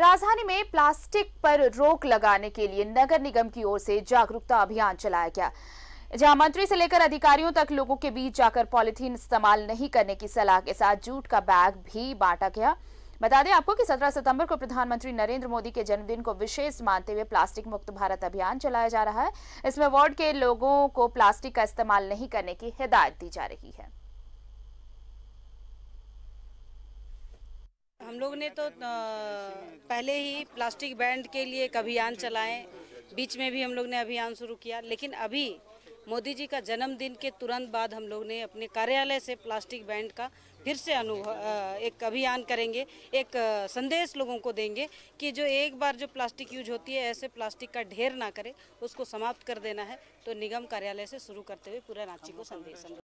राजधानी में प्लास्टिक पर रोक लगाने के लिए नगर निगम की ओर से जागरूकता अभियान चलाया गया जहां मंत्री से लेकर अधिकारियों तक लोगों के बीच जाकर पॉलिथीन इस्तेमाल नहीं करने की सलाह के साथ जूट का बैग भी बांटा गया बता दें आपको कि 17 सितंबर को प्रधानमंत्री नरेंद्र मोदी के जन्मदिन को विशेष मानते हुए प्लास्टिक मुक्त भारत अभियान चलाया जा रहा है इसमें वार्ड के लोगों को प्लास्टिक का इस्तेमाल नहीं करने की हिदायत दी जा रही है हम लोग ने तो पहले ही प्लास्टिक बैंड के लिए एक अभियान चलाए बीच में भी हम लोग ने अभियान शुरू किया लेकिन अभी मोदी जी का जन्मदिन के तुरंत बाद हम लोग ने अपने कार्यालय से प्लास्टिक बैंड का फिर से अनुभव एक अभियान करेंगे एक संदेश लोगों को देंगे कि जो एक बार जो प्लास्टिक यूज होती है ऐसे प्लास्टिक का ढेर ना करें उसको समाप्त कर देना है तो निगम कार्यालय से शुरू करते हुए पूरा रांची को संदेश